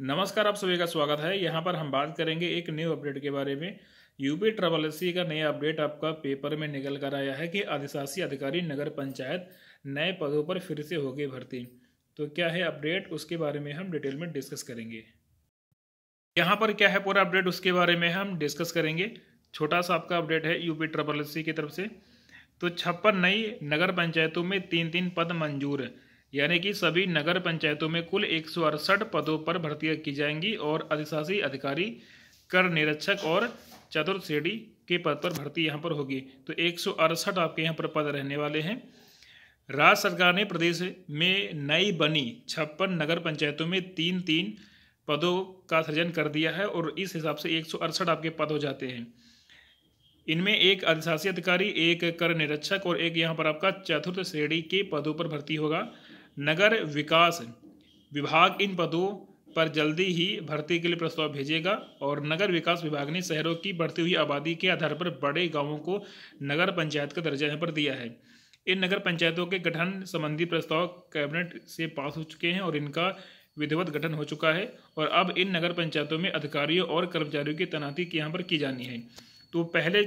नमस्कार आप सभी का स्वागत है यहाँ पर हम बात करेंगे एक न्यू अपडेट के बारे में यूपी ट्रेवल सी का नया अपडेट आपका पेपर में निकल कर आया है कि अधिशासी अधिकारी नगर पंचायत नए पदों पर फिर से होगी भर्ती तो क्या है अपडेट उसके बारे में हम डिटेल में डिस्कस करेंगे यहाँ पर क्या है पूरा अपडेट उसके बारे में हम डिस्कस करेंगे छोटा सा आपका अपडेट है यूपी ट्रेवल सी की तरफ से तो छप्पन नई नगर पंचायतों में तीन तीन पद मंजूर है यानी कि सभी नगर पंचायतों में कुल एक पदों पर भर्तियां की जाएंगी और अधिशासी अधिकारी कर निरीक्षक और चतुर्थ श्रेणी के पद पर भर्ती यहाँ पर होगी तो एक आपके यहाँ पर पद रहने वाले हैं राज्य सरकार ने प्रदेश में नई बनी छप्पन नगर पंचायतों में तीन तीन पदों का सृजन कर दिया है और इस हिसाब से एक आपके पद हो जाते हैं इनमें एक अधिशासी अधिकारी एक कर निरीक्षक और एक यहाँ पर आपका चतुर्थ श्रेणी के पदों पर भर्ती होगा नगर विकास विभाग इन पदों पर जल्दी ही भर्ती के लिए प्रस्ताव भेजेगा और नगर विकास विभाग ने शहरों की बढ़ती हुई आबादी के आधार पर बड़े गांवों को नगर पंचायत का दर्जा यहाँ पर दिया है इन नगर पंचायतों के गठन संबंधी प्रस्ताव कैबिनेट से पास हो चुके हैं और इनका विधिवत गठन हो चुका है और अब इन नगर पंचायतों में अधिकारियों और कर्मचारियों की तैनाती यहाँ पर की जानी है तो पहले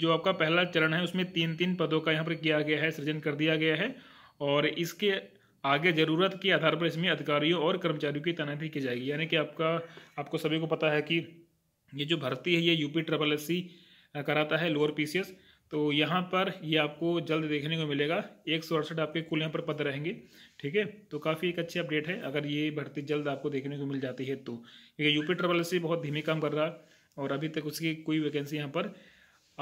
जो आपका पहला चरण है उसमें तीन तीन पदों का यहाँ पर किया गया है सृजन कर दिया गया है और इसके आगे ज़रूरत के आधार पर इसमें अधिकारियों और कर्मचारियों की तैनाती की जाएगी यानी कि आपका आपको सभी को पता है कि ये जो भर्ती है ये यूपी ट्रिपल एस सी कराता है लोअर पी तो यहाँ पर ये आपको जल्द देखने को मिलेगा एक सौ अड़सठ आपके कुल यहाँ पर पद रहेंगे ठीक है तो काफ़ी एक अच्छी अपडेट है अगर ये भर्ती जल्द आपको देखने को मिल जाती है तो क्योंकि यूपी ट्रिपल एस बहुत धीमी काम कर रहा है और अभी तक उसकी कोई वैकेंसी यहाँ पर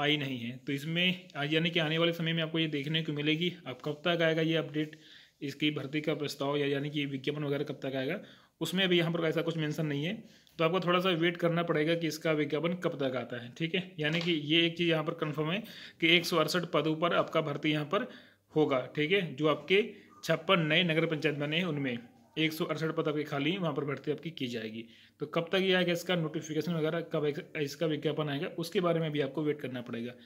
आई नहीं है तो इसमें यानी कि आने वाले समय में आपको ये देखने को मिलेगी अब कब तक आएगा ये अपडेट इसकी भर्ती का प्रस्ताव या यानी कि विज्ञापन वगैरह कब तक आएगा उसमें अभी यहाँ पर ऐसा कुछ मेंशन नहीं है तो आपको थोड़ा सा वेट करना पड़ेगा कि इसका विज्ञापन कब तक आता है ठीक है यानी कि ये एक चीज़ यहाँ पर कन्फर्म है कि एक पदों पर आपका भर्ती यहाँ पर होगा ठीक है जो आपके छप्पन नए नगर पंचायत बने हैं उनमें एक सौ अड़सठ पद आपकी खाली वहाँ पर भर्ती आपकी की जाएगी तो कब तक ये आएगा इसका नोटिफिकेशन वगैरह कब इसका विज्ञापन आएगा उसके बारे में भी आपको वेट करना पड़ेगा